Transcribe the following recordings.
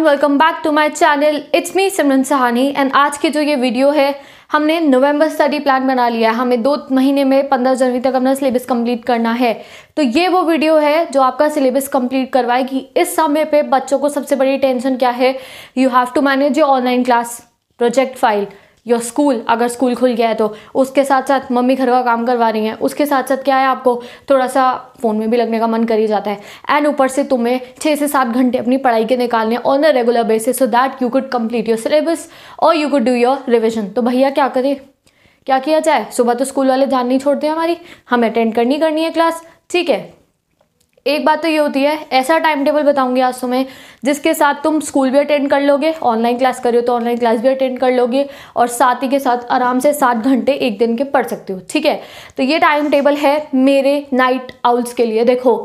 And welcome back to my channel it's me Simran Sahani and आज की जो ये वीडियो है हमने नवंबर स्टडी प्लान बना लिया है हमें दो महीने में 15 जनवरी तक अपना सिलेबस कंप्लीट करना है तो ये वो वीडियो है जो आपका सिलेबस कंप्लीट करवाएगी इस समय पे बच्चों को सबसे बड़ी टेंशन क्या है you have to manage your online class project file your school अगर स्कूल खुल गया है तो उसके साथ साथ मम्मी घर का काम करवा रही हैं उसके साथ साथ क्या है आपको थोड़ा सा फ़ोन में भी लगने का मन कर ही जाता है एंड ऊपर से तुम्हें छः से सात घंटे अपनी पढ़ाई के निकालने on a regular basis so that you could complete your syllabus और you could do your revision तो भैया क्या करें क्या किया जाए सुबह तो स्कूल वाले ध्यान नहीं छोड़ते हमारी हमें अटेंड करनी करनी है क्लास ठीक है एक बात तो ये होती है ऐसा टाइम टेबल बताऊंगी आज तुम्हें जिसके साथ तुम स्कूल भी अटेंड कर लोगे ऑनलाइन क्लास हो तो ऑनलाइन क्लास भी अटेंड कर लोगे और साथ ही के साथ आराम से सात घंटे एक दिन के पढ़ सकते हो ठीक है तो ये टाइम टेबल है मेरे नाइट आउल्स के लिए देखो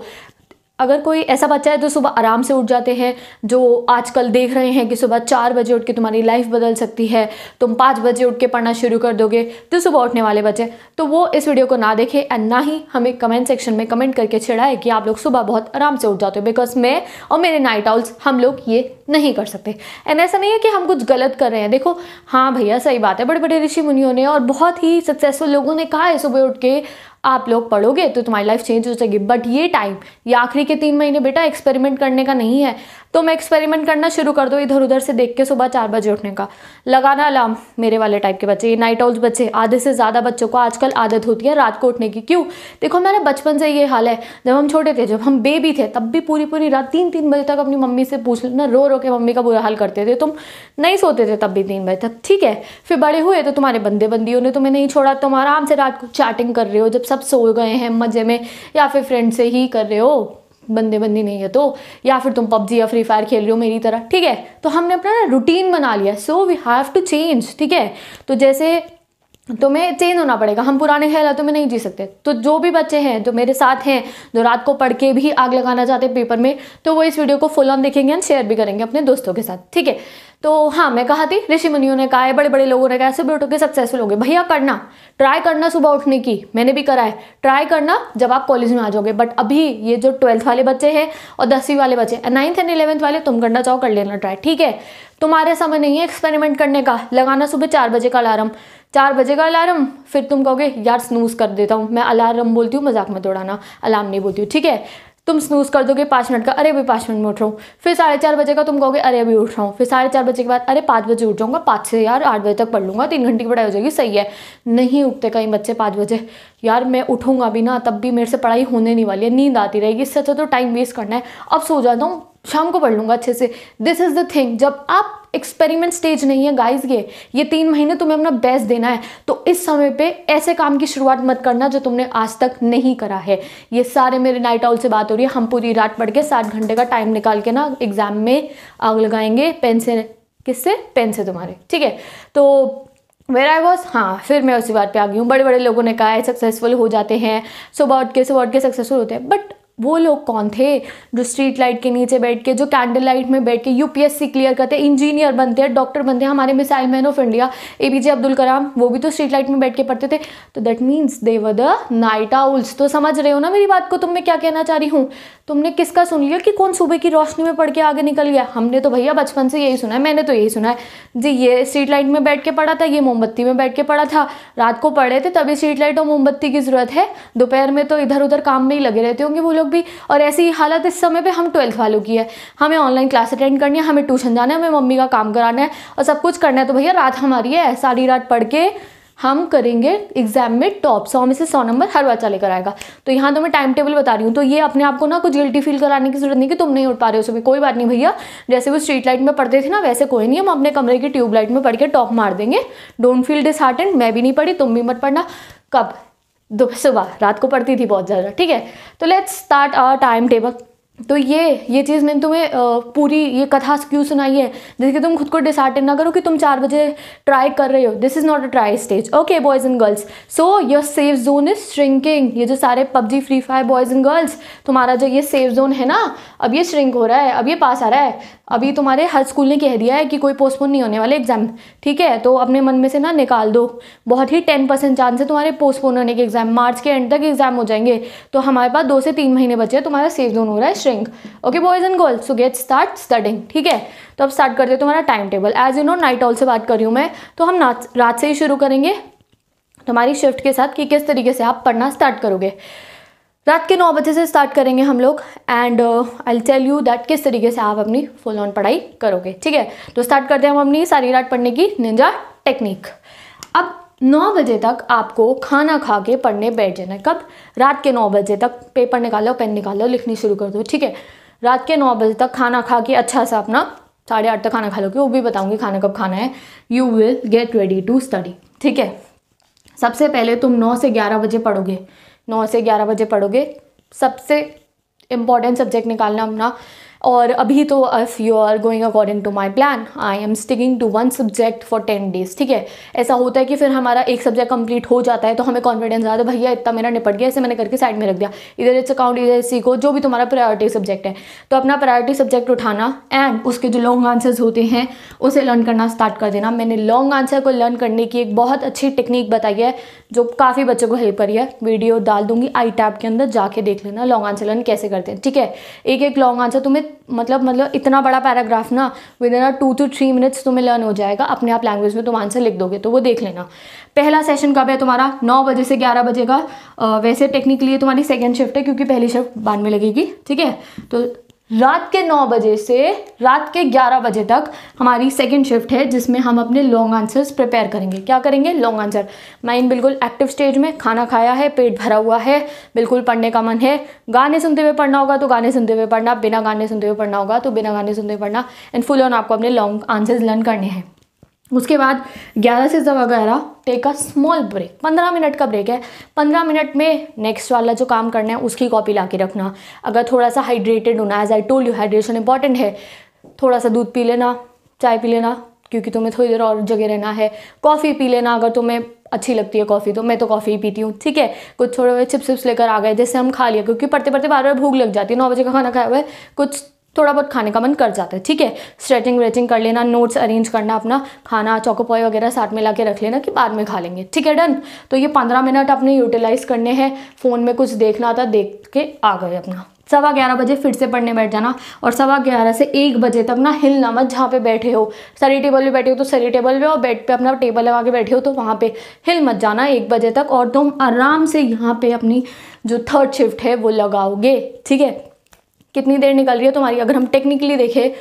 अगर कोई ऐसा बच्चा है जो सुबह आराम से उठ जाते हैं जो आजकल देख रहे हैं कि सुबह चार बजे उठ के तुम्हारी लाइफ बदल सकती है तुम पाँच बजे उठ के पढ़ना शुरू कर दोगे तो सुबह उठने वाले बच्चे तो वो इस वीडियो को ना देखे एंड ना ही हमें कमेंट सेक्शन में कमेंट करके छिड़ाए कि आप लोग सुबह बहुत आराम से उठ जाते हो बिकॉज मैं और मेरे नाइट आउल्स हम लोग ये नहीं कर सकते एंड ऐसा नहीं है कि हम कुछ गलत कर रहे हैं देखो हाँ भैया सही बात है बड़े बड़े ऋषि मुनियों ने और बहुत ही सक्सेसफुल लोगों ने कहा है सुबह उठ के आप लोग पढ़ोगे तो तुम्हारी लाइफ चेंज हो जाएगी बट ये टाइम ये आखिरी के तीन महीने बेटा एक्सपेरिमेंट करने का नहीं है तो मैं एक्सपेरिमेंट करना शुरू कर दो इधर उधर से देख के सुबह चार बजे उठने का लगाना अलार्म मेरे वाले टाइप के बच्चे ये नाइट आउल्स बच्चे आधे से ज़्यादा बच्चों को आजकल आदत होती है रात को उठने की क्यों देखो मेरा बचपन से ये हाल है जब हम छोटे थे जब हम बेबी थे तब भी पूरी पूरी रात तीन तीन बजे तक अपनी मम्मी से पूछ लेना रो रो के मम्मी का बुरा हाल करते थे तुम नहीं सोते थे तब भी तीन बजे तक ठीक है फिर बड़े हुए तो तुम्हारे बंदे बंदियों ने तुम्हें नहीं छोड़ा तुम आराम से रात को चैटिंग कर रहे हो जब सब सो गए हैं मज़े में या फिर फ्रेंड से ही कर रहे हो बंदे बंदी नहीं है तो या फिर तुम पबजी या फ्री फायर खेल रहे हो मेरी तरह ठीक है तो हमने अपना ना रूटीन बना लिया so we have to change ठीक है तो जैसे तुम्हें चेंज होना पड़ेगा हम पुराने हालातों में नहीं जी सकते तो जो भी बच्चे हैं जो मेरे साथ हैं जो रात को पढ़ के भी आग लगाना चाहते हैं पेपर में तो वो इस वीडियो को फुल ऑन देखेंगे एंड शेयर भी करेंगे अपने दोस्तों के साथ ठीक है तो हाँ मैं कहा थी ऋषि मुनियों ने कहा है बड़े बड़े लोगों ने कहा सुबह उठोगे सक्सेसफुल गए भैया करना ट्राई करना सुबह उठने की मैंने भी करा है ट्राई करना जब आप कॉलेज में आ जाओगे बट अभी ये जो ट्वेल्थ वाले बच्चे हैं और दसवीं वाले बच्चे नाइन्थ एंड इलेवंथ वाले तुम करना चाहो कर लेना ट्राई ठीक है तुम्हारे समय नहीं है एक्सपेरिमेंट करने का लगाना सुबह चार बजे का अलार्म चार बजे का अलार्म फिर तुम कहोगे यार स्नूज कर देता हूँ मैं अलार्म बोलती हूँ मजाक मत उड़ाना अलार्म नहीं बोलती हूँ ठीक है तुम स्नूज़ कर दोगे पाँच मिनट का अरे अभी पाँच मिनट में उठ रहा हूँ फिर साढ़े चार बजे का तुम कहोगे अरे अभी उठ रहा हूँ फिर साढ़े चार बजे के बाद अरे पाँच बजे उठ जाऊँगा पाँच से यार आठ बजे तक पढ़ लूँगा तीन घंटे की पढ़ाई हो जाएगी सही है नहीं उठते कहीं बच्चे पाँच बजे यार मैं उठूँगा भी ना तब भी मेरे से पढ़ाई होने नहीं वाली है नींद आती रहेगी इससे अच्छा तो टाइम वेस्ट करना है अब सो जाता हूँ शाम को पढ़ लूँगा अच्छे से दिस इज़ द थिंग जब आप एक्सपेरिमेंट स्टेज नहीं है गाइस ये ये तीन महीने तुम्हें अपना बेस्ट देना है तो इस समय पे ऐसे काम की शुरुआत मत करना जो तुमने आज तक नहीं करा है ये सारे मेरे नाइट आउल से बात हो रही है हम पूरी रात पढ़ के सात घंटे का टाइम निकाल के ना एग्ज़ाम में आग लगाएंगे पेन से किससे पेन से तुम्हारे ठीक है तो वेर आई वॉज हाँ फिर मैं उसी बात पे आ गई हूँ बड़े बड़े लोगों ने कहा है सक्सेसफुल हो जाते हैं सुबह उठ के सुबह उठ के सक्सेसफुल होते हैं बट वो लोग कौन थे जो स्ट्रीट लाइट के नीचे बैठ के जो कैंडल लाइट में बैठ के यूपीएससी क्लियर करते हैं इंजीनियर बनते हैं डॉक्टर बनते हैं हमारे missile man of India A P J Abdul Kalam वो भी तो स्ट्रीट लाइट में बैठ के पढ़ते थे तो that means they were the night owls तो समझ रहे हो ना मेरी बात को तुम मैं क्या कहना चाह रही हूँ तुमने किसका सुन लिया कि कौन सुबह की रोशनी में पढ़ के आगे निकल गया हमने तो भैया बचपन से यही सुना है मैंने तो यही सुना है जी ये स्ट्रीट लाइट में बैठ के पढ़ा था ये मोमबत्ती में बैठ के पढ़ा था रात को पढ़े थे तभी स्ट्रीट लाइट और मोमबत्ती की ज़रूरत है दोपहर में तो इधर उधर काम में ही लगे रहते होंगे वो लोग लोग भी और ऐसी हालत इस समय पे हम ट्वेल्थ वालों की है हमें ऑनलाइन क्लास अटेंड करनी है हमें ट्यूशन जाना है हमें मम्मी का काम कराना है और सब कुछ करना है तो भैया रात हमारी है सारी रात पढ़ के हम करेंगे एग्जाम में टॉप सौ में से सौ नंबर हर बच्चा लेकर आएगा तो यहाँ तो मैं टाइम टेबल बता रही हूँ तो ये अपने आप को ना कुछ गिल्टी फील कराने की जरूरत नहीं कि तुम नहीं उठ पा रहे हो सभी कोई बात नहीं भैया जैसे वो स्ट्रीट लाइट में पढ़ते थे ना वैसे कोई नहीं हम अपने कमरे की ट्यूबलाइट में पढ़ के टॉप मार देंगे डोंट फील डिस मैं भी नहीं पढ़ी तुम भी मत पढ़ना कब सुबह रात को पढ़ती थी बहुत ज़्यादा ठीक है तो let's start our timetable तो ये ये चीज़ मैंने तुम्हें पूरी ये कथा क्यों सुनाई है जिसके तुम खुद को डिसार्टेड ना करो कि तुम चार बजे ट्राई कर रहे हो this is not a try stage okay boys and girls so your safe zone is shrinking ये जो सारे PUBG Free Fire boys and girls तुम्हारा जो ये सेफ जोन है ना अब ये श्रिंक हो रहा है अब ये पास आ रहा है अभी तुम्हारे हर स्कूल ने कह दिया है कि कोई पोस्टपोन नहीं होने वाले एग्ज़ाम ठीक है तो अपने मन में से ना निकाल दो बहुत ही टेन परसेंट चांस है तुम्हारे पोस्टपोन होने के एग्ज़ाम मार्च के एंड तक एग्ज़ाम हो जाएंगे तो हमारे पास दो से तीन महीने बचे हैं तुम्हारा सेफ जोन हो रहा है shrink okay boys and girls so get start studying ठीक है तो अब स्टार्ट करते हो तुम्हारा timetable as you know night owl से बात करी हूँ मैं तो हम रात से ही शुरू करेंगे तुम्हारी शिफ्ट के साथ कि किस तरीके से आप पढ़ना स्टार्ट करोगे रात के नौ बजे से स्टार्ट करेंगे हम लोग and I tell you that किस तरीके से आप अपनी फुल ऑन पढ़ाई करोगे ठीक है तो स्टार्ट करते हैं हम अपनी सारी रात पढ़ने की निंजा टेक्निक अब नौ बजे तक आपको खाना खा के पढ़ने बैठ जाना कब रात के नौ बजे तक पेपर निकालो पेन निकालो लिखनी शुरू कर दो ठीक है रात के नौ बजे तक खाना खा के अच्छा सा अपना साढ़े आठ तक खाना खा लो कि वो भी बताऊंगी खाना कब खाना है you will get ready to study ठीक है सबसे पहले तुम नौ से ग्यारह बजे पढ़ोगे नौ से ग्यारह बजे पढ़ोगे सबसे इम्पॉर्टेंट सब्जेक्ट निकालना अपना और अभी तो if you are going according to my plan I am sticking to one subject for ten days ठीक है ऐसा होता है कि फिर हमारा एक सब्जेक्ट कंप्लीट हो जाता है तो हमें कॉन्फिडेंस आता है तो भैया इतना मेरा निपट गया ऐसे मैंने करके साइड में रख दिया इधर इट्स अकाउंट इधर सीखो जो भी तुम्हारा प्रायोरिटी सब्जेक्ट है तो अपना प्रायोरिटी सब्जेक्ट उठाना एंड उसके जो लॉन्ग आंसर्स होते हैं उसे लर्न करना स्टार्ट कर देना मैंने लॉन्ग आंसर को लर्न करने की एक बहुत अच्छी टेक्निक बताई है जो काफ़ी बच्चों को हेल्प करी है वीडियो डाल दूंगी आई टैप के अंदर जाके देख लेना लॉन्ग आंसर लर्न कैसे करते हैं ठीक है एक एक लॉन्ग आंसर तुम्हें मतलब मतलब इतना बड़ा पैराग्राफ ना within a two to three minutes तुम्हें लर्न हो जाएगा अपने आप लैंग्वेज में तुम आंसर लिख दोगे तो वो देख लेना पहला सेशन कब है तुम्हारा नौ बजे से ग्यारह बजे का वैसे टेक्निकली तुम्हारी सेकेंड शिफ्ट है क्योंकि पहली शिफ्ट बाद में लगेगी ठीक है तो रात के नौ बजे से रात के ग्यारह बजे तक हमारी सेकेंड शिफ्ट है जिसमें हम अपने लॉन्ग आंसर्स प्रिपेयर करेंगे क्या करेंगे लॉन्ग आंसर माइंड बिल्कुल एक्टिव स्टेज में खाना खाया है पेट भरा हुआ है बिल्कुल पढ़ने का मन है गाने सुनते हुए पढ़ना होगा तो गाने सुनते हुए पढ़ना बिना गाने सुनते हुए पढ़ना होगा तो बिना गाने सुनते हुए पढ़ना एंड फुल ऑन आपको अपने लॉन्ग आंसर्स लर्न करने हैं उसके बाद 11 से वगैरह take a small break 15 minute का ब्रेक है 15 मिनट में नेक्स्ट वाला जो काम करना है उसकी कॉपी ला के रखना अगर थोड़ा सा हाइड्रेटेड होना as I told you hydration important है थोड़ा सा दूध पी लेना चाय पी लेना क्योंकि तुम्हें थोड़ी देर और जगह रहना है कॉफ़ी पी लेना अगर तुम्हें अच्छी लगती है कॉफ़ी तो मैं तो कॉफ़ी ही पीती हूँ ठीक है कुछ थोड़े हुए चिप्स विप्स लेकर आ गए जैसे हम खा लिया क्योंकि पढ़ते पढ़ते बार बार भूख लग जाती है नौ बजे का खाना खाया हुआ है कुछ थोड़ा बहुत खाने का मन कर जाता है ठीक है स्ट्रेचिंग व्रेचिंग कर लेना नोट्स अरेंज करना अपना खाना चौकोपॉय वगैरह साथ में ला के रख लेना कि बाद में खा लेंगे ठीक है डन तो ये पंद्रह मिनट अपने यूटिलाइज़ करने हैं फ़ोन में कुछ देखना था देख के आ गए अपना सवा ग्यारह बजे फिर से पढ़ने बैठ जाना और सवा ग्यारह से एक बजे तक ना हिलना मत जहाँ पे बैठे हो सरी टेबल पे बैठे हो तो सरी टेबल पे और बेड पे अपना टेबल लगा के बैठे हो तो वहाँ पे हिल मत जाना एक बजे तक और तुम आराम से यहाँ पे अपनी जो थर्ड शिफ्ट है वो लगाओगे ठीक है कितनी देर निकल रही है तुम्हारी अगर हम टेक्निकली देखें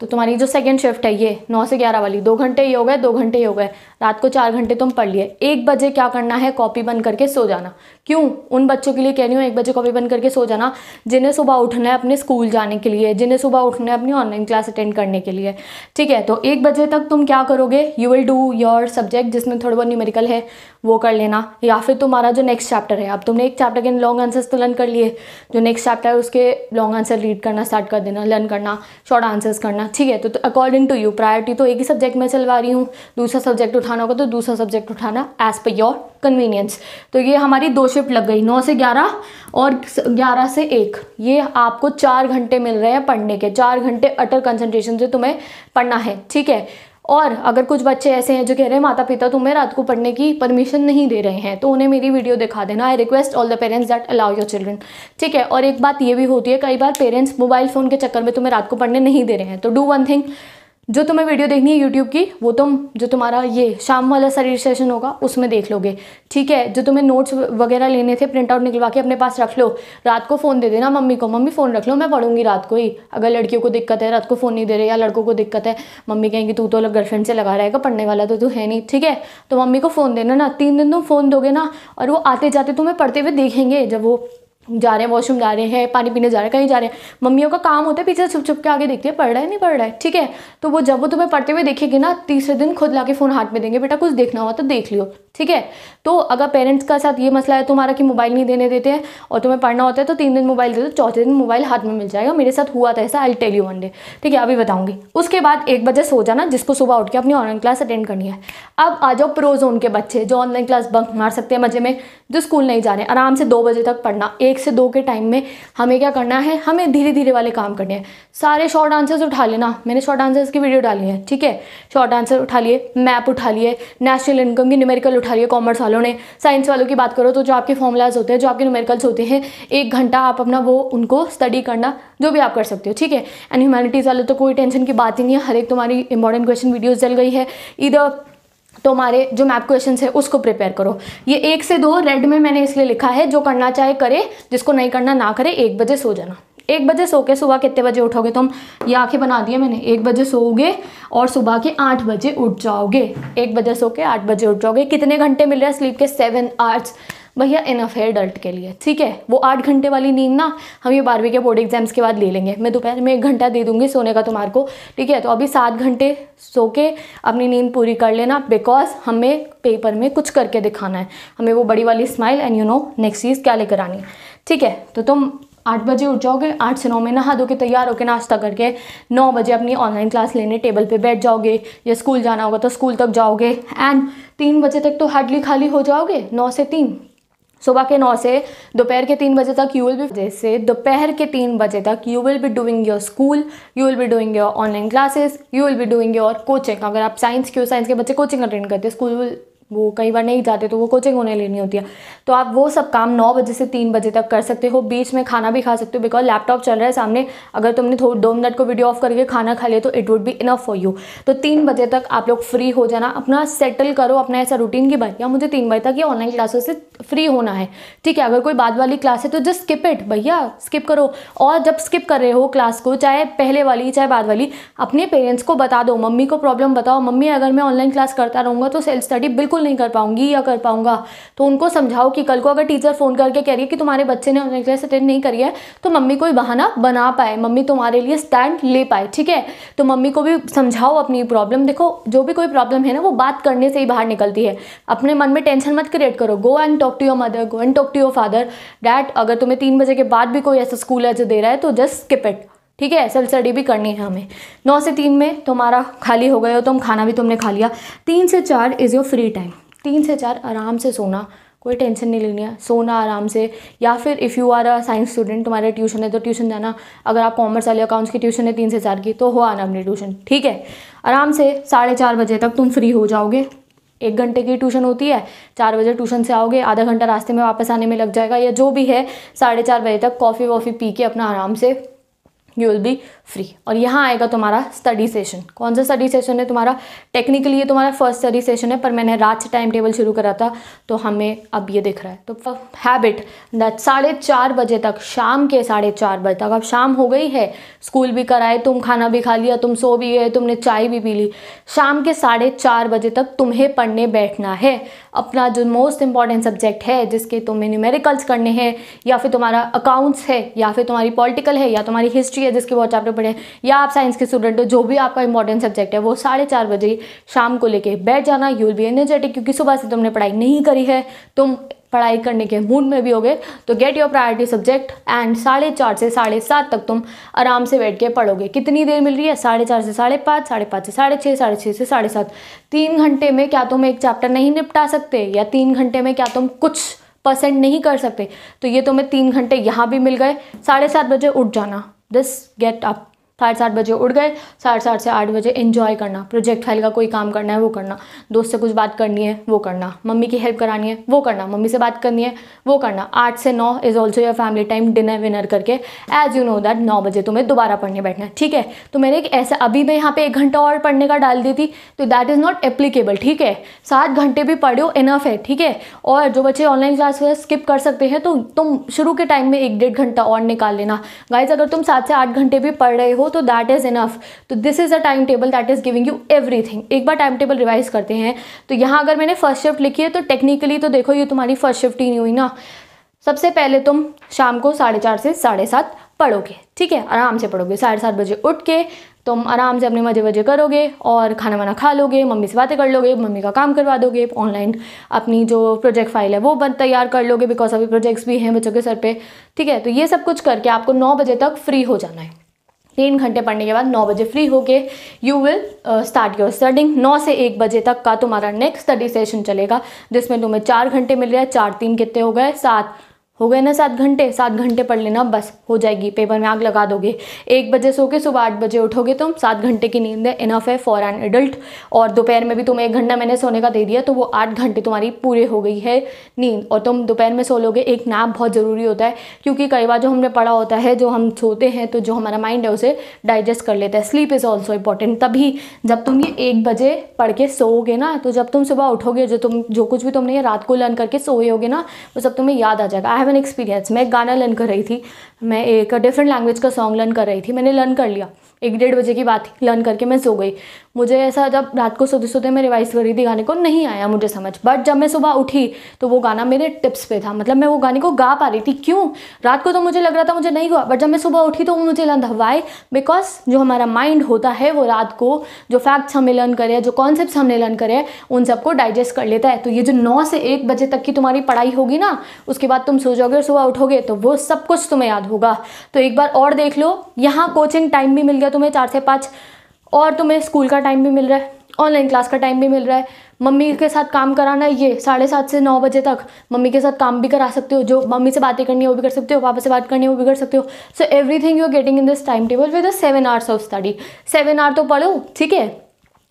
तो तुम्हारी जो सेकेंड शिफ्ट है ये नौ से ग्यारह वाली दो घंटे ये हो गए दो घंटे ये हो गए रात को चार घंटे तुम पढ़ लिए एक बजे क्या करना है कॉपी बंद करके सो जाना क्यों उन बच्चों के लिए कह रही हूँ एक बजे कॉपी बंद करके सो जाना जिन्हें सुबह उठना है अपने स्कूल जाने के लिए जिन्हें सुबह उठना है अपनी ऑनलाइन क्लास अटेंड करने के लिए ठीक है तो एक बजे तक तुम क्या करोगे you will do your subject जिसमें थोड़ा बहुत न्यूमेरिकल है वो कर लेना या फिर तुम्हारा जो नेक्स्ट चैप्टर है अब तुमने एक चैप्टर के लॉन्ग आंसर्स तो लर्न कर लिए जो नेक्स्ट चैप्टर है उसके लॉन्ग आंसर रीड करना स्टार्ट कर देना लर्न करना शॉर्ट आंसर्स करना ठीक है तो अकॉर्डिंग टू यू प्रायोरिटी तो एक ही सब्जेक्ट में चलवा रही हूँ दूसरा सब्जेक्ट उठा उठाना होगा तो दूसरा सब्जेक्ट उठाना एज़ पर योर कन्वीनियंस तो ये हमारी दो शिफ्ट लग गई नौ से ग्यारह और ग्यारह से एक ये आपको चार घंटे मिल रहे हैं पढ़ने के चार घंटे अटल कंसनट्रेशन से तुम्हें पढ़ना है ठीक है और अगर कुछ बच्चे ऐसे हैं जो कह रहे हैं माता पिता तुम्हें रात को पढ़ने की परमिशन नहीं दे रहे हैं तो उन्हें मेरी वीडियो दिखा देना I request all the parents that allow your children ठीक है और एक बात ये भी होती है कई बार पेरेंट्स मोबाइल फ़ोन के चक्कर में तुम्हें रात को पढ़ने नहीं दे रहे हैं तो डू वन थिंग जो तुम्हें वीडियो देखनी है यूट्यूब की वो तुम जो तुम्हारा ये शाम वाला शरीर सेशन होगा उसमें देख लोगे ठीक है जो तुम्हें नोट्स वगैरह लेने थे प्रिंट आउट निकलवा के अपने पास रख लो रात को फ़ोन दे देना मम्मी को मम्मी फ़ोन रख लो मैं पढ़ूंगी रात को ही अगर लड़कियों को दिक्कत है रात को फ़ोन नहीं दे रहे या लड़कों को दिक्कत है मम्मी कहेंगी तू तो गर्लफ्रेंड से लगा रहेगा पढ़ने वाला तो तू है नहीं ठीक है तो मम्मी को फ़ोन देना ना तीन दिन तुम फ़ोन दोगे ना और वो आते जाते तुम्हें पढ़ते हुए देखेंगे जब वो जा रहे हैं वॉशरूम जा रहे हैं पानी पीने जा रहे हैं कहीं जा रहे हैं मम्मियों का काम होता है पीछे छुप छुप के आगे देखती है पढ़ रहा है नहीं पढ़ रहा है ठीक है तो वो जब वो तुम्हें पढ़ते हुए देखेगी ना तीसरे दिन खुद लाके फ़ोन हाथ में देंगे बेटा कुछ देखना हुआ तो देख लियो ठीक है तो अगर पेरेंट्स का साथ ये मसला है तुम्हारा कि मोबाइल नहीं देने देते हैं और तुम्हें पढ़ना होता है तो तीन दिन मोबाइल दे दो चौथे दिन मोबाइल हाथ में मिल जाएगा मेरे साथ हुआ था ऐसा I tell you one day ठीक है अभी बताऊंगी उसके बाद एक बजे सो जाना जिसको सुबह उठ के अपनी ऑनलाइन क्लास अटेंड करनी है अब आ जाओ प्रोजोन के बच्चे जो ऑनलाइन क्लास बंक मार सकते हैं मजे में जो स्कूल नहीं जा रहे आराम से दो बजे तक पढ़ना एक एक से दो के टाइम में हमें क्या करना है हमें धीरे धीरे वाले काम करने हैं सारे शॉर्ट आंसर्स उठा लेना मैंने शॉर्ट आंसर्स की वीडियो डाली है ठीक है शॉर्ट आंसर उठा लिए मैप उठा लिए नेशनल इनकम की न्यूमेरिकल उठा लिए कॉमर्स वालों ने साइंस वालों की बात करो तो जो आपके फॉर्मूलाज होते हैं जो आपके न्यूमेरिकल्स होते हैं एक घंटा आप अपना वो उनको स्टडी करना जो भी आप कर सकते हो ठीक है एंड ह्यूमैनिटीज़ वाले तो कोई टेंशन की बात ही नहीं है हर एक तुम्हारी इंपॉर्टेंट क्वेश्चन वीडियोज़ चल गई है इधर तो हमारे जो मैप क्वेश्चन है उसको प्रिपेयर करो ये एक से दो रेड में मैंने इसलिए लिखा है जो करना चाहे करे जिसको नहीं करना ना करे एक बजे सो जाना एक बजे सो के सुबह कितने बजे उठोगे तुम ये आंखें बना दिए मैंने एक बजे सोओगे और सुबह के आठ बजे उठ जाओगे एक बजे सो के आठ बजे उठ जाओगे कितने घंटे मिल रहे हैं स्लीप के सेवन आवर्स भैया इनफ है अडल्ट के लिए ठीक है वो आठ घंटे वाली नींद ना हम ये बारहवीं के बोर्ड एग्जाम्स के बाद ले लेंगे मैं दोपहर में एक घंटा दे दूँगी सोने का तुम्हारे को ठीक है तो अभी सात घंटे सो के अपनी नींद पूरी कर लेना बिकॉज हमें पेपर में कुछ करके दिखाना है हमें वो बड़ी वाली smile and you know next चीज़ क्या लेकर आनी है ठीक है तो तुम आठ बजे उठ जाओगे आठ से नौ में नहा धो के तैयार होकर नाश्ता करके नौ बजे अपनी ऑनलाइन क्लास लेने टेबल पे बैठ जाओगे या स्कूल जाना होगा तो स्कूल तक जाओगे एंड तीन बजे तक तो हार्डली खाली हो जाओगे नौ से तीन सुबह के नौ से दोपहर के तीन बजे तक यू विल भी जैसे दोपहर के तीन बजे तक you will be doing your school you will be doing your online classes you will be doing your coaching अगर आप साइंस क्यों साइंस के बच्चे कोचिंग अटेंड करते हैं स्कूल वो कई बार नहीं जाते तो वो कोचिंग उन्हें लेनी होती है तो आप वो सब काम नौ बजे से तीन बजे तक कर सकते हो बीच में खाना भी खा सकते हो बिकॉज लैपटॉप चल रहा है सामने अगर तुमने थोड़ी दो मिनट को वीडियो ऑफ करके खाना खा लिया तो it would be enough for you तो तीन बजे तक आप लोग फ्री हो जाना अपना सेटल करो अपना ऐसा रूटीन की भैया मुझे तीन बजे तक ये ऑनलाइन क्लासेस से फ्री होना है ठीक है अगर कोई बाद वाली क्लास है तो जस्ट स्किप इट भैया स्किप करो और जब स्किप कर रहे हो क्लास को चाहे पहले वाली चाहे बाद वाली अपने पेरेंट्स को बता दो मम्मी को प्रॉब्लम बताओ मम्मी अगर मैं ऑनलाइन क्लास करता रहूँगा तो सेल्फ स्टडी बिल्कुल नहीं कर पाऊंगी या कर पाऊंगा तो उनको समझाओ कि कल को अगर टीचर फ़ोन करके कह रही है कि तुम्हारे बच्चे ने ऑनलाइन क्लास अटेंड नहीं करी है तो मम्मी कोई बहाना बना पाए मम्मी तुम्हारे लिए स्टैंड ले पाए ठीक है तो मम्मी को भी समझाओ अपनी प्रॉब्लम देखो जो भी कोई प्रॉब्लम है ना वो बात करने से ही बाहर निकलती है अपने मन में टेंशन मत क्रिएट करो go and talk to your mother go and talk to your father that अगर तुम्हें तीन बजे के बाद भी कोई ऐसा स्कूल है जो दे रहा है तो जस्ट स्किप इट ठीक है सेल्फ स्टडी भी करनी है हमें नौ से तीन में तुम्हारा खाली हो गए हो तुम तो खाना भी तुमने खा लिया तीन से चार इज़ योर फ्री टाइम तीन से चार आराम से सोना कोई टेंशन नहीं लेनी है सोना आराम से या फिर if you are a science student तुम्हारे ट्यूशन है तो ट्यूशन जाना अगर आप कॉमर्स वाले अकाउंट्स की ट्यूशन है तीन से चार की तो हो आना अपनी ट्यूशन ठीक है आराम से साढ़े चार बजे तक तुम फ्री हो जाओगे एक घंटे की ट्यूशन होती है चार बजे ट्यूशन से आओगे आधा घंटा रास्ते में वापस आने में लग जाएगा या जो भी है साढ़े चार बजे तक कॉफ़ी वॉफ़ी पी के अपना आराम से यू विल बी फ्री और यहाँ आएगा तुम्हारा स्टडी सेशन कौन सा स्टडी सेशन है तुम्हारा टेक्निकली ये तुम्हारा फर्स्ट स्टडी सेशन है पर मैंने रात से टाइम टेबल शुरू करा था तो हमें अब ये दिख रहा है तो हैबिट दैट साढ़े चार बजे तक शाम के साढ़े चार बजे तक अब शाम हो गई है स्कूल भी कराए तुम खाना भी खा लिया तुम सो भी गए तुमने चाय भी पी ली शाम के साढ़े चार बजे तक तुम्हें पढ़ने बैठना है अपना जो मोस्ट इंपॉर्टेंट सब्जेक्ट है जिसके तुम्हें न्यूमेरिकल्स करने हैं या फिर तुम्हारा अकाउंट्स है या फिर तुम्हारी पॉलिटिकल है या तुम्हारी हिस्ट्री है जिसके बहुत चैप्टर पढ़े या आप साइंस के स्टूडेंट हो जो भी आपका इंपॉर्टेंट सब्जेक्ट है वो साढ़े चार बजे शाम को लेके बैठ जाना यू विल बी एनर्जेटिक क्योंकि सुबह से तुमने पढ़ाई नहीं करी है तुम पढ़ाई करने के मूड में भी गए तो get your priority subject and साढ़े चार से साढ़े सात तक तुम आराम से बैठ के पढ़ोगे कितनी देर मिल रही है साढ़े चार से साढ़े पाँच साढ़े पाँच से साढ़े छः साढ़े छः से साढ़े सात तीन घंटे में क्या तुम एक चैप्टर नहीं निपटा सकते या तीन घंटे में क्या तुम कुछ परसेंट नहीं कर सकते तो ये तुम्हें तीन घंटे यहाँ भी मिल गए साढ़े सात बजे उठ जाना this get up साढ़े सात बजे उठ गए साढ़े सात से आठ बजे इन्जॉय करना प्रोजेक्ट फाइल का कोई काम करना है वो करना दोस्त से कुछ बात करनी है वो करना मम्मी की हेल्प करानी है वो करना मम्मी से बात करनी है वो करना आठ से नौ is also your family time dinner विनर करके एज यू नो दैट नौ बजे तुम्हें दोबारा पढ़ने बैठना है ठीक है तो मैंने एक ऐसा अभी मैं यहाँ पर एक घंटा और पढ़ने का डाल दी थी तो दैट इज़ नॉट एप्लीकेबल ठीक है सात घंटे भी पढ़ो इनफ है ठीक है और जो बच्चे ऑनलाइन क्लास वगैरह स्किप कर सकते हैं तो तुम शुरू के टाइम में एक डेढ़ घंटा और निकाल लेना गाइज अगर तुम सात से आठ घंटे भी पढ़ रहे हो हो तो दैट इज़ इनफ तो this is a time table that is giving you everything एक बार टाइम टेबल रिवाइज करते हैं तो यहाँ अगर मैंने फर्स्ट शिफ्ट लिखी है तो टेक्निकली तो देखो ये तुम्हारी फर्स्ट शिफ्ट ही नहीं हुई ना सबसे पहले तुम शाम को साढ़े चार से साढ़े सात पढ़ोगे ठीक है आराम से पढ़ोगे साढ़े सात बजे उठ के तुम आराम से अपने मजे वजे करोगे और खाना वाना खा लोगे मम्मी से बातें कर लोगे मम्मी का काम करवा दोगे ऑनलाइन अपनी जो प्रोजेक्ट फाइल है वो बन तैयार कर लोगे बिकॉज अभी प्रोजेक्ट्स भी हैं बच्चों के सर पे ठीक है तो ये सब कुछ करके आपको नौ बजे तक फ्री हो जाना है तीन घंटे पढ़ने के बाद नौ बजे फ्री हो गए you will start your studying नौ से एक बजे तक का तुम्हारा नेक्स्ट स्टडी सेशन चलेगा जिसमें तुम्हें चार घंटे मिल रहे हैं चार तीन कितने हो गए सात हो गए ना सात घंटे सात घंटे पढ़ लेना बस हो जाएगी पेपर में आग लगा दोगे एक बजे सो के सुबह आठ बजे उठोगे तुम सात घंटे की नींद है इनफ है फॉर एन एडल्ट और दोपहर में भी तुम एक घंटा मैंने सोने का दे दिया तो वो आठ घंटे तुम्हारी पूरे हो गई है नींद और तुम दोपहर में सो लोगे एक नैप बहुत ज़रूरी होता है क्योंकि कई बार जो हमने पढ़ा होता है जो हम सोते हैं तो जो हमारा माइंड है उसे डाइजेस्ट कर लेता है स्लीप इज़ ऑल्सो इंपॉर्टेंट तभी जब तुम ये एक बजे पढ़ के सोओगे ना तो जब तुम सुबह उठोगे जो तुम जो कुछ भी तुमने रात को लर्न करके सोए होगे ना वो सब तुम्हें याद आ जाएगा हैव एन एक्सपीरियंस मैं गाना लर्न कर रही थी मैं एक डिफरेंट लैंग्वेज का सॉन्ग लर्न कर रही थी मैंने लर्न कर लिया एक डेढ़ बजे की बात थी लर्न करके मैं सो गई मुझे ऐसा जब रात को सोते सोते मैं रिवाइज कर रही थी गाने को नहीं आया मुझे समझ बट जब मैं सुबह उठी तो वो गाना मेरे टिप्स पे था मतलब मैं वो गाने को गा पा रही थी क्यों रात को तो मुझे लग रहा था मुझे नहीं हुआ बट जब मैं सुबह उठी तो वो मुझे लंधवाए बिकॉज जो हमारा माइंड होता है वो रात को जो फैक्ट्स हमें लर्न करे जो कॉन्सेप्ट हमने लर्न करे उन सबको डाइजेस्ट कर लेता है तो ये जो नौ से एक बजे तक की तुम्हारी पढ़ाई होगी ना उसके बाद तुम सो जाओगे और सुबह उठोगे तो वो सब कुछ तुम्हें याद होगा तो एक बार और देख लो यहाँ कोचिंग टाइम भी मिल गया तुम्हें चार से पाँच और तुम्हें स्कूल का टाइम भी मिल रहा है ऑनलाइन क्लास का टाइम भी मिल रहा है मम्मी के साथ काम कराना ये साढ़े सात से नौ बजे तक मम्मी के साथ काम भी करा सकते हो जो मम्मी से बातें करनी है वो भी कर सकते हो पापा से बात करनी है वो भी कर सकते हो so everything you are getting in this time table with seven hours of study seven hour तो पढ़ो ठीक है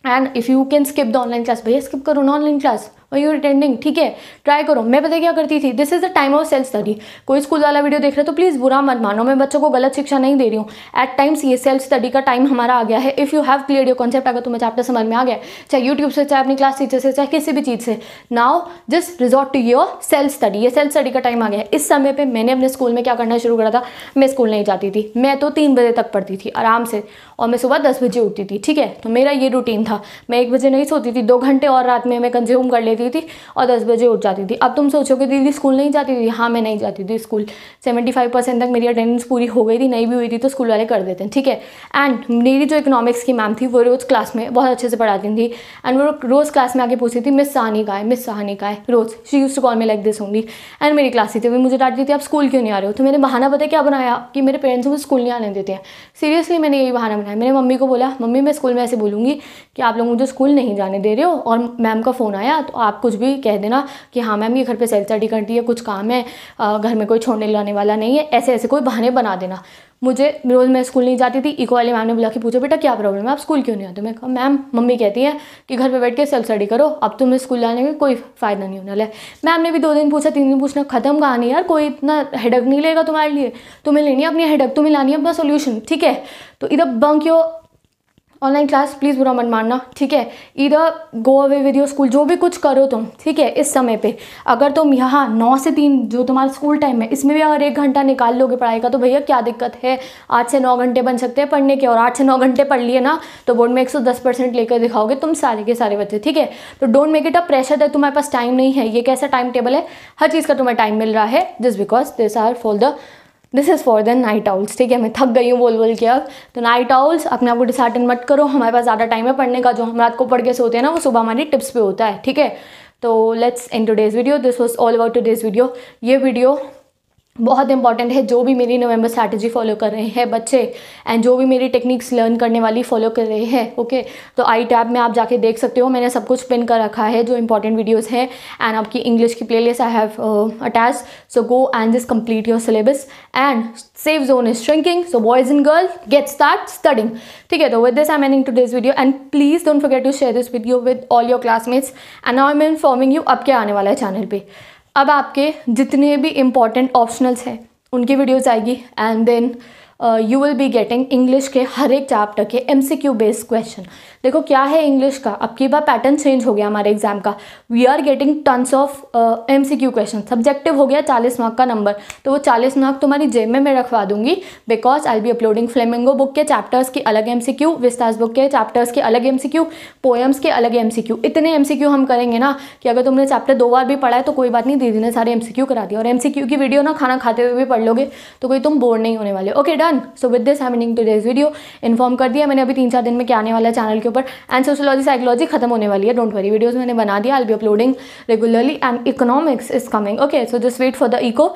and if you can skip the online class भैया स्किप करो ना ऑनलाइन क्लास और यू अटेंडिंग ठीक है ट्राई करो मैं पता क्या करती थी this is the time of self study कोई स्कूल वाला वीडियो देख रहे हो तो प्लीज़ बुरा मत मानो मैं बच्चों को गलत शिक्षा नहीं दे रही हूँ एट टाइम्स ये सेल्फ स्टडी का टाइम हमारा आ गया है if you have clear your concept अगर तुम्हें चैप्टर समझ में आ गया चाहे यूट्यूब से चाहे अपनी क्लास टीचर से चाहे किसी भी चीज़ से नाउ जिस resort to your self study ये सेल्फ स्टडी का टाइम आ गया है इस समय पर मैंने अपने स्कूल में क्या करना शुरू करा था मैं स्कूल नहीं जाती थी मैं तो तीन बजे तक पढ़ती थी आराम से और मैं सुबह दस बजे उठती थी ठीक है तो मेरा ये रूटीन था मैं एक बजे नहीं सोती थी दो घंटे और रात में मैं कंज्यूम कर लेती देती थी और दस बजे उठ जाती थी अब तुम सोचोगे दीदी स्कूल नहीं जाती थी हाँ मैं नहीं जाती थी स्कूल सेवेंटी फाइव परसेंट तक मेरी अटेंडेंस पूरी हो गई थी नहीं भी हुई थी तो स्कूल वाले कर देते हैं ठीक है एंड मेरी जो इकोनॉमिक्स की मैम थी वो रोज़ क्लास में बहुत अच्छे से पढ़ाती थी एंड वो रोज़ क्लास में आके पूछती थी मिस सहानी का है मिस सहानी का है रोज़ she used to call me like this only and मेरी क्लास थी मुझे डांटती थी आप स्कूल क्यों नहीं आ रहे हो तो मैंने बहाना पता क्या बनाया कि मेरे पेरेंट्स मुझे स्कूल नहीं आने देते हैं सीरियसली मैंने यही बहाना बनाया मैंने मम्मी को बोला मम्मी मैं स्कूल में ऐसे बोलूँगी कि आप लोग मुझे स्कूल नहीं जाने दे रहे हो और मैम का फ़ोन आया तो आप आप कुछ भी कह देना कि हाँ मैम ये घर पे सेल्फ स्टडी करती है कुछ काम है घर में कोई छोड़ने लाने वाला नहीं है ऐसे ऐसे कोई बहाने बना देना मुझे रोज़ मैं स्कूल नहीं जाती थी इको वाले मैम ने बुला के पूछा बेटा क्या प्रॉब्लम है आप स्कूल क्यों नहीं आते मैं कहा मैम मम्मी कहती है कि घर पे बैठ के सेल्फ स्टडी करो अब तुम्हें स्कूल जाने में कोई फ़ायदा नहीं होने वाला है मैम ने भी दो दिन पूछा तीन दिन पूछना खत्म कहा नहीं यार कोई इतना हेडक नहीं लेगा तुम्हारे लिए तुम्हें लेनी है अपनी हेडक तुम्हें लानी है अपना सोल्यूशन ठीक है तो इधर bunk your online class please बुरा मन मानना ठीक है इधर go away with your school जो भी कुछ करो तुम ठीक है इस समय पे अगर तुम यहाँ नौ से तीन जो तुम्हारा स्कूल टाइम है इसमें भी अगर एक घंटा निकाल लोगे पढ़ाई का तो भैया क्या दिक्कत है आठ से नौ घंटे बन सकते हैं पढ़ने के और आठ से नौ घंटे पढ़ लिए ना तो बोर्ड में एक सौ दस परसेंट लेकर दिखाओगे तुम सारे के सारे बच्चे ठीक है तो don't make it a pressure that तुम्हारे पास टाइम नहीं है ये कैसा टाइम टेबल है हर चीज़ का तुम्हें टाइम मिल रहा है just because this are for the this is for the night owls ठीक है मैं थक गई हूँ बोल बोल के अब तो नाइट आउल्स अपने आप को डिसहार्टन मत करो हमारे पास ज़्यादा टाइम है पढ़ने का जो हम रात को पढ़ के सोते हैं ना वो सुबह हमारी टिप्स पे होता है ठीक है तो let's end days video this was all about days video ये वीडियो बहुत इंपॉर्टेंट है जो भी मेरी नवंबर स्ट्रैटेजी फॉलो कर रहे हैं बच्चे एंड जो भी मेरी टेक्निक्स लर्न करने वाली फॉलो कर रहे हैं ओके okay? तो आई टैब में आप जाके देख सकते हो मैंने सब कुछ पिन कर रखा है जो इंपॉर्टेंट वीडियोस हैं एंड आपकी इंग्लिश की playlist I have attach so go and this complete your syllabus and safe zone is shrinking so boys and girl get start studying ठीक है तो with this I am to this video and please don't forget to share this video with all your classmates and I am informing you अब क्या आने वाला है channel पर अब आपके जितने भी इम्पॉर्टेंट ऑप्शनल्स हैं उनकी वीडियोज़ आएगी and then you will be getting English के हर एक चैप्टर के क्यू बेस्ड क्वेश्चन देखो क्या है इंग्लिश का अब की बार पैटर्न चेंज हो गया हमारे एग्जाम का we are getting tons of M C Q question subjective हो गया चालीस मार्क का नंबर तो वो चालीस मार्क तुम्हारी जेब में मैं रखवा दूंगी because I be uploading Flamingo book के चैप्टर्स के अलग M C Q Vistas book के चैप्टर्स के अलग एम सी क्यू पोएम्स के अलग एम सी क्यू इतने एम सी क्यू हम करेंगे ना कि अगर तुमने चैप्टर दो बार भी पढ़ा है तो कोई बात नहीं दीदी ने सारे एम सी क्यू करा दिया और एम सी क्यू की वीडियो ना खाना खाते हुए भी पढ़ लोगे तो कोई तुम बोर नहीं होने वाले okay done so with this हैमिंग टू डेज वीडियो इन्फॉर्म कर दिया मैंने अभी तीन चार दिन में क्या आने वाला चैनल के ऊपर एंड सोशोलॉजी साइकोलॉजी खत्म होने वाली है डोंट वरी वीडियोज़ मैंने बना दिया I be uploading regularly and economics is coming okay so just wait for the eco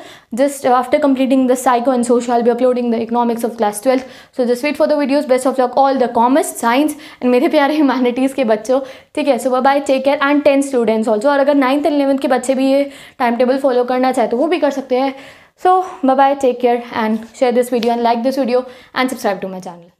just after completing the psycho and social I be uploading the economics of class twelfth so just wait for the videos best of luck all the commerce science and मेरे प्यारे humanities के बच्चों ठीक है so सुबह bye take care and ten students also और अगर ninth and eleventh के बच्चे भी ये टाइम टेबल फॉलो करना चाहे तो वो भी कर सकते हैं so bye bye, take care and share this video and like this video and subscribe to my channel